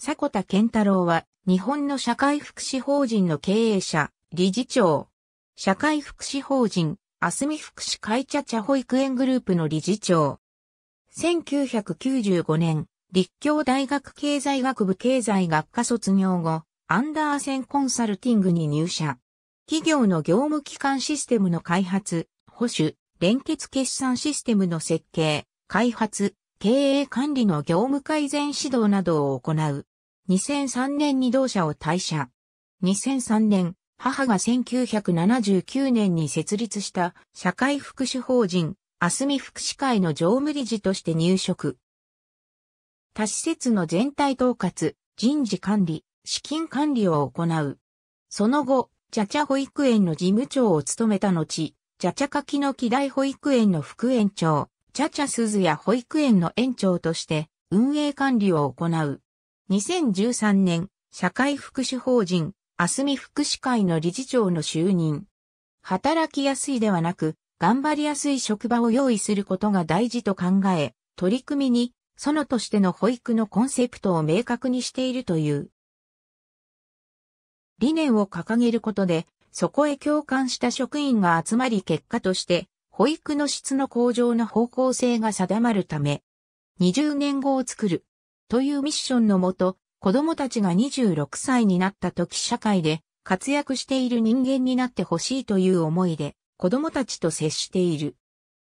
迫田健太郎は、日本の社会福祉法人の経営者、理事長。社会福祉法人、あすみ福祉会茶茶保育園グループの理事長。1995年、立教大学経済学部経済学科卒業後、アンダーセンコンサルティングに入社。企業の業務機関システムの開発、保守、連結決算システムの設計、開発、経営管理の業務改善指導などを行う。2003年に同社を退社。2003年、母が1979年に設立した社会福祉法人、あすみ福祉会の常務理事として入職。他施設の全体統括、人事管理、資金管理を行う。その後、ジャチャ保育園の事務長を務めた後、ジャチャ柿の木大保育園の副園長、チャチャスズや保育園の園長として運営管理を行う。2013年、社会福祉法人、アスミ福祉会の理事長の就任。働きやすいではなく、頑張りやすい職場を用意することが大事と考え、取り組みに、園としての保育のコンセプトを明確にしているという。理念を掲げることで、そこへ共感した職員が集まり結果として、保育の質の向上の方向性が定まるため、20年後を作るというミッションのもと、子供たちが26歳になった時社会で活躍している人間になってほしいという思いで子供たちと接している。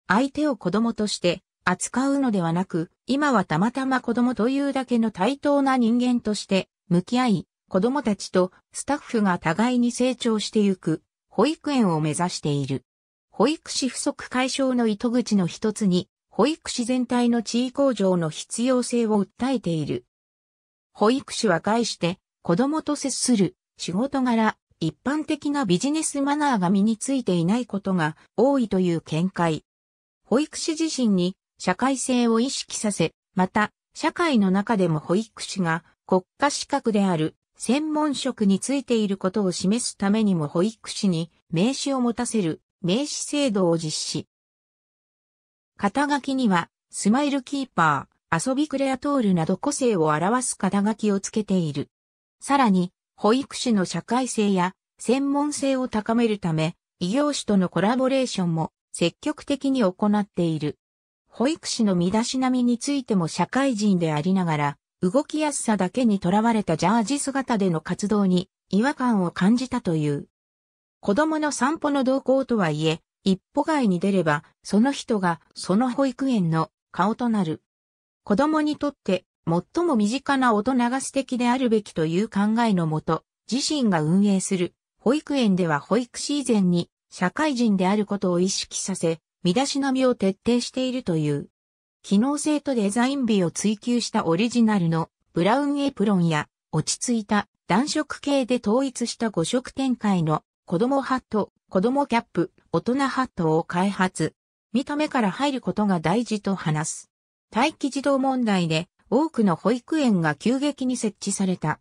相手を子供として扱うのではなく、今はたまたま子供というだけの対等な人間として向き合い、子供たちとスタッフが互いに成長してゆく保育園を目指している。保育士不足解消の糸口の一つに、保育士全体の地位向上の必要性を訴えている。保育士は概して、子供と接する、仕事柄、一般的なビジネスマナーが身についていないことが多いという見解。保育士自身に社会性を意識させ、また、社会の中でも保育士が国家資格である専門職についていることを示すためにも保育士に名刺を持たせる名刺制度を実施。肩書きには、スマイルキーパー、遊びクレアトールなど個性を表す肩書きをつけている。さらに、保育士の社会性や専門性を高めるため、異業種とのコラボレーションも積極的に行っている。保育士の身だしなみについても社会人でありながら、動きやすさだけにとらわれたジャージ姿での活動に違和感を感じたという。子供の散歩の動向とはいえ、一歩外に出れば、その人がその保育園の顔となる。子供にとって最も身近な大人が素敵であるべきという考えのもと、自身が運営する保育園では保育シーズンに社会人であることを意識させ、身だしなみを徹底しているという。機能性とデザイン美を追求したオリジナルのブラウンエプロンや落ち着いた暖色系で統一した五色展開の子供ハット、子供キャップ、大人ハットを開発。見た目から入ることが大事と話す。待機児童問題で多くの保育園が急激に設置された。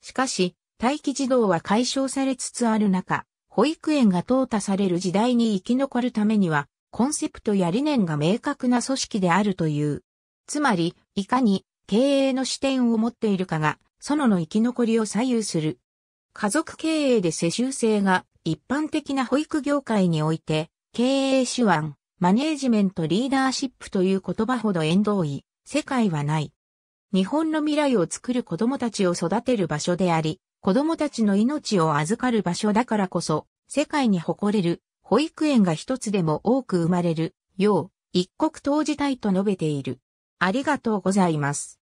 しかし、待機児童は解消されつつある中、保育園が淘汰される時代に生き残るためには、コンセプトや理念が明確な組織であるという。つまり、いかに経営の視点を持っているかが、園の生き残りを左右する。家族経営で世襲制が一般的な保育業界において、経営手腕、マネージメントリーダーシップという言葉ほど縁遠い、世界はない。日本の未来を作る子供たちを育てる場所であり、子供たちの命を預かる場所だからこそ、世界に誇れる保育園が一つでも多く生まれるよう、一国投じたいと述べている。ありがとうございます。